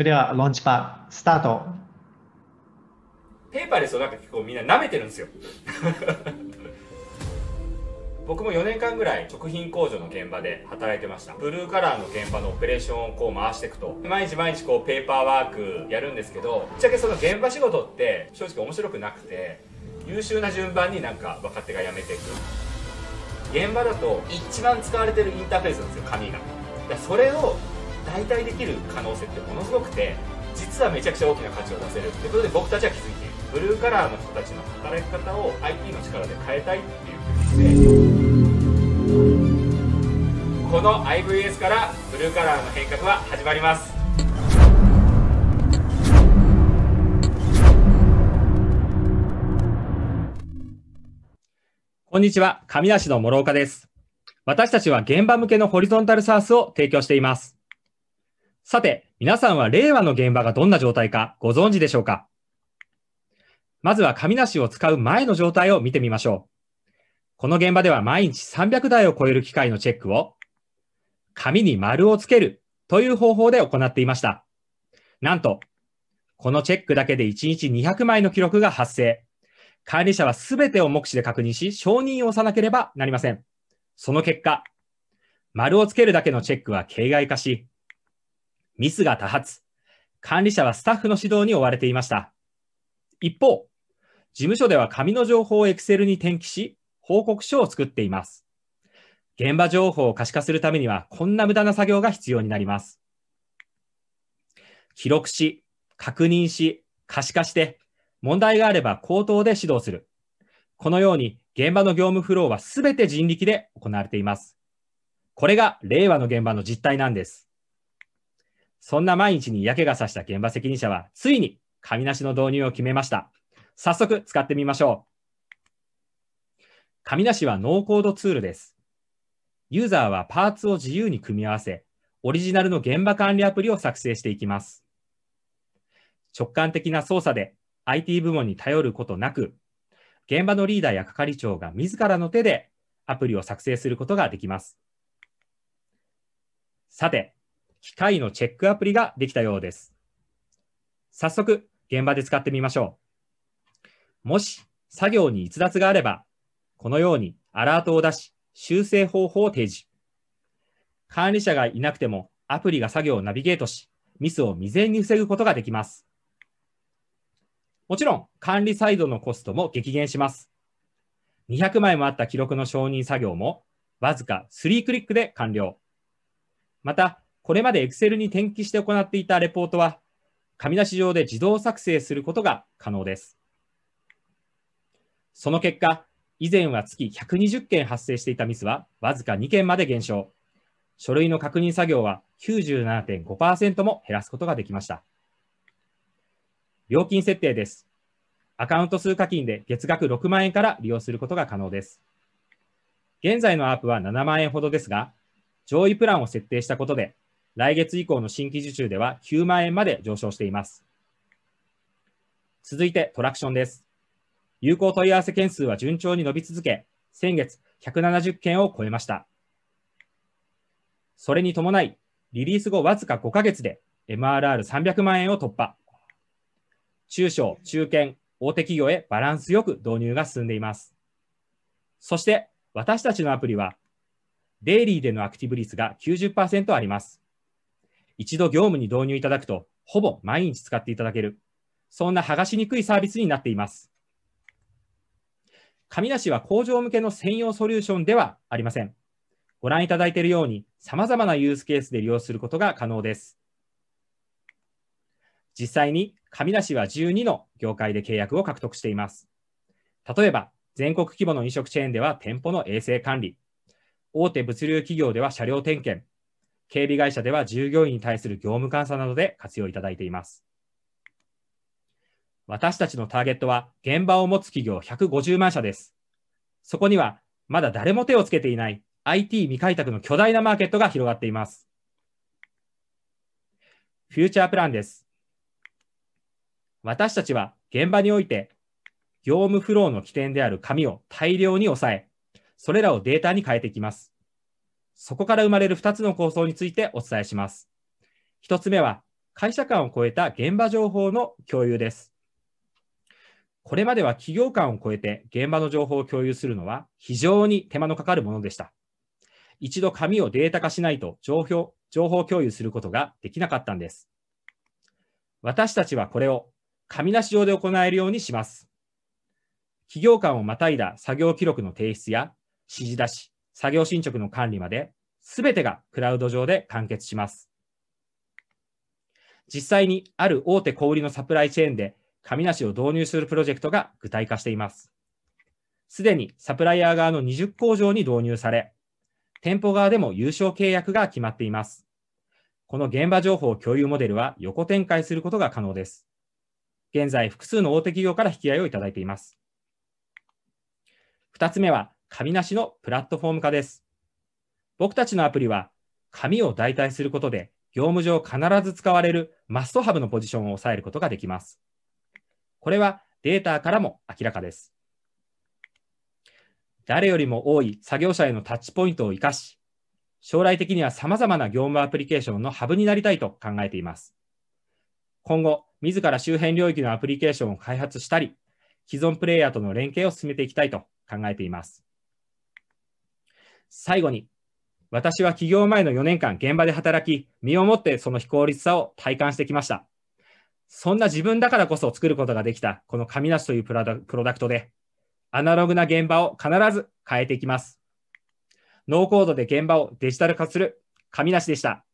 れでは、ロンチパー、スタート。ペーパーレスをなんか結構みんな舐めてるんですよ。僕も4年間ぐらい食品工場の現場で働いてましたブルーカラーの現場のオペレーションをこう回していくと毎日毎日こうペーパーワークやるんですけどぶっちゃけその現場仕事って正直面白くなくて優秀な順番になんか若手が辞めていく現場だと一番使われてるインターフェースなんですよ紙がそれを代替できる可能性ってものすごくて実はめちゃくちゃ大きな価値を出せるってことで僕たちは気づいているブルーカラーの人たちの働き方を IT の力で変えたいっていうことでこの IVS からブルーカラーの変革は始まりますこんにちは、神梨の諸岡です。私たちは現場向けのホリゾンタルサースを提供しています。さて、皆さんは令和の現場がどんな状態かご存知でしょうかまずは紙なしを使う前の状態を見てみましょう。この現場では毎日300台を超える機械のチェックを、紙に丸をつけるという方法で行っていました。なんと、このチェックだけで1日200枚の記録が発生。管理者は全てを目視で確認し、承認を押さなければなりません。その結果、丸をつけるだけのチェックは形骸化し、ミスが多発、管理者はスタッフの指導に追われていました。一方、事務所では紙の情報を Excel に転記し、報告書を作っています。現場情報を可視化するためには、こんな無駄な作業が必要になります。記録し、確認し、可視化して、問題があれば口頭で指導する。このように、現場の業務フローはすべて人力で行われています。これが令和の現場の実態なんです。そんな毎日に嫌気がさした現場責任者は、ついに紙なしの導入を決めました。早速使ってみましょう。紙なしはノーコードツールです。ユーザーはパーツを自由に組み合わせ、オリジナルの現場管理アプリを作成していきます。直感的な操作で IT 部門に頼ることなく、現場のリーダーや係長が自らの手でアプリを作成することができます。さて、機械のチェックアプリができたようです。早速、現場で使ってみましょう。もし、作業に逸脱があれば、このようにアラートを出し、修正方法を提示。管理者がいなくても、アプリが作業をナビゲートし、ミスを未然に防ぐことができます。もちろん、管理サイドのコストも激減します。200枚もあった記録の承認作業も、わずか3クリックで完了。また、これまで Excel に転記して行っていたレポートは、紙出し上で自動作成することが可能です。その結果、以前は月120件発生していたミスは、わずか2件まで減少。書類の確認作業は97.5%も減らすことができました。料金設定です。アカウント数課金で月額6万円から利用することが可能です。現在のアープは7万円ほどですが、上位プランを設定したことで来月以降の新規受注では9万円まで上昇しています。続いてトラクションです。有効問い合わせ件数は順調に伸び続け、先月170件を超えました。それに伴い、リリース後わずか5ヶ月で MRR300 万円を突破。中小、中堅、大手企業へバランスよく導入が進んでいます。そして、私たちのアプリは、デイリーでのアクティブ率が90%あります。一度業務に導入いただくと、ほぼ毎日使っていただける。そんな剥がしにくいサービスになっています。紙出しは工場向けの専用ソリューションではありません。ご覧いただいているように、様々なユースケースで利用することが可能です。実際に、紙出しは12の業界で契約を獲得しています。例えば、全国規模の飲食チェーンでは店舗の衛生管理、大手物流企業では車両点検、警備会社では従業員に対する業務監査などで活用いただいています。私たちのターゲットは現場を持つ企業150万社です。そこにはまだ誰も手をつけていない IT 未開拓の巨大なマーケットが広がっています。フューチャープランです。私たちは現場において業務フローの起点である紙を大量に抑え、それらをデータに変えていきます。そこから生まれる2つの構想についてお伝えします。1つ目は、会社間を超えた現場情報の共有です。これまでは企業間を超えて現場の情報を共有するのは非常に手間のかかるものでした。一度紙をデータ化しないと情報情報共有することができなかったんです。私たちはこれを紙なし上で行えるようにします。企業間をまたいだ作業記録の提出や指示出し、作業進捗の管理まで、すべてがクラウド上で完結します。実際にある大手小売りのサプライチェーンで、紙なしを導入するプロジェクトが具体化しています。すでにサプライヤー側の20工場に導入され、店舗側でも優勝契約が決まっています。この現場情報共有モデルは横展開することが可能です。現在、複数の大手企業から引き合いをいただいています。2つ目は、紙なしのプラットフォーム化です。僕たちのアプリは、紙を代替することで、業務上必ず使われるマストハブのポジションを抑えることができます。これはデータからも明らかです。誰よりも多い作業者へのタッチポイントを生かし、将来的には様々な業務アプリケーションのハブになりたいと考えています。今後、自ら周辺領域のアプリケーションを開発したり、既存プレイヤーとの連携を進めていきたいと考えています。最後に、私は起業前の4年間現場で働き、身をもってその非効率さを体感してきました。そんな自分だからこそ作ることができた、この神しというプロダクトで、アナログな現場を必ず変えていきます。ノーコードで現場をデジタル化する神しでした。